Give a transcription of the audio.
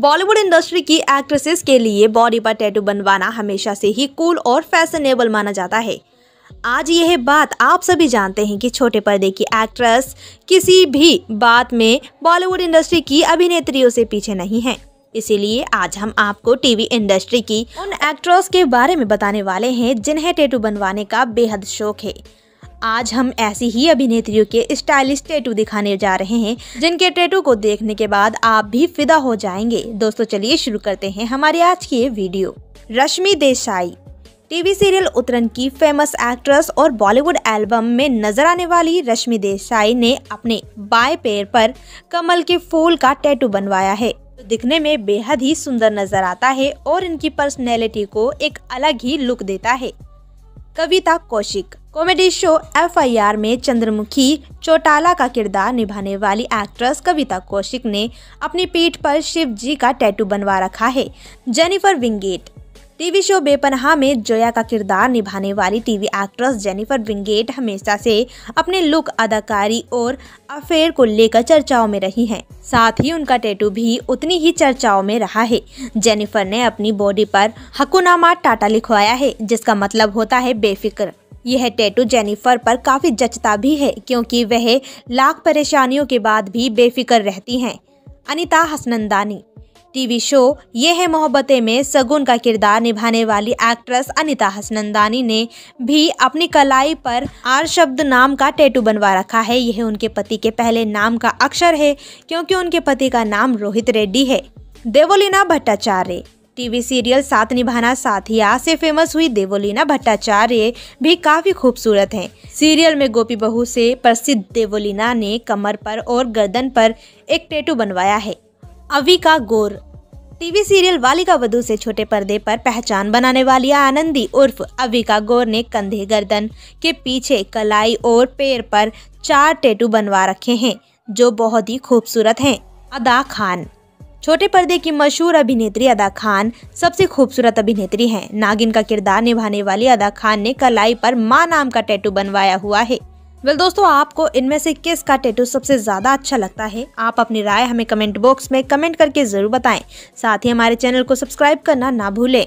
Bollywood industry की actresses के लिए बॉडी पर टैटू बनवाना हमेशा से ही कूल और फैशनेबल माना जाता है आज यह बात आप सभी जानते हैं कि छोटे पर्दे की एक्ट्रेस किसी भी बात में बॉलीवुड इंडस्ट्री की अभिनेत्रियों से पीछे नहीं है इसीलिए आज हम आपको टीवी इंडस्ट्री की उन एक्ट्रेस के बारे में बताने वाले हैं जिन्हें टैटू बनवाने का बेहद शौक है आज हम ऐसी ही अभिनेत्रियों के स्टाइलिश टैटू दिखाने जा रहे हैं जिनके टैटू को देखने के बाद आप भी फिदा हो जाएंगे दोस्तों चलिए शुरू करते हैं हमारे आज की ये video Rashmi Desai TV serial Uttaran की फेमस एक्ट्रेस और बॉलीवुड एल्बम में नजर आने वाली रश्मि देसाई ने अपने बाएं पैर पर कमल के फूल का टैटू बनवाया है दिखने में बेहद ही सुंदर नजर आता है और इनकी पर्सनैलिटी को एक अलग ही लुक देता है Kavita Kaushik comedy show FIR में चंद्रमुखी चौटाला का किरदार निभाने वाली एक्ट्रेस कविता कौशिक ने अपनी पीठ पर शिव जी का टैटू बनवा रखा है जेनिफर विंगेट टीवी शो बेपनहा में जोया का किरदार निभाने वाली टीवी एक्ट्रेस जेनिफर विंगेट हमेशा से अपने लुक अदाकारी और अफेयर को लेकर चर्चाओं में रही हैं। साथ ही उनका टैटू भी उतनी ही चर्चाओं में रहा है जेनिफर ने अपनी बॉडी पर हकुनामा टाटा लिखवाया है जिसका मतलब होता है बेफिक्र यह टैटू जेनिफर पर काफ़ी जचता भी है क्योंकि वह लाख परेशानियों के बाद भी बेफिक्र रहती हैं अनिता हसनंदानी टीवी शो ये है मोहब्बतें में सगुन का किरदार निभाने वाली एक्ट्रेस अनिता हसनंदानी ने भी अपनी कलाई पर आर शब्द नाम का टैटू बनवा रखा है यह उनके पति के पहले नाम का अक्षर है क्योंकि उनके पति का नाम रोहित रेड्डी है देवोलीना भट्टाचार्य टीवी सीरियल साथ निभाना साथिया से फेमस हुई देवोलीना भट्टाचार्य भी काफ़ी खूबसूरत हैं सीरियल में गोपी बहू से प्रसिद्ध देवोलीना ने कमर पर और गर्दन पर एक टैटू बनवाया है अवी का गोर टीवी सीरियल वालिका वधु से छोटे पर्दे पर पहचान बनाने वाली आनंदी उर्फ अविका गोर ने कंधे गर्दन के पीछे कलाई और पैर पर चार टैटू बनवा रखे हैं जो बहुत ही खूबसूरत हैं अदा खान छोटे पर्दे की मशहूर अभिनेत्री अदा खान सबसे खूबसूरत अभिनेत्री हैं नागिन का किरदार निभाने वाली अदा खान ने कलाई पर माँ नाम का टैटू बनवाया हुआ है वेल दोस्तों आपको इनमें से किस का टैटू सबसे ज़्यादा अच्छा लगता है आप अपनी राय हमें कमेंट बॉक्स में कमेंट करके ज़रूर बताएं साथ ही हमारे चैनल को सब्सक्राइब करना ना भूलें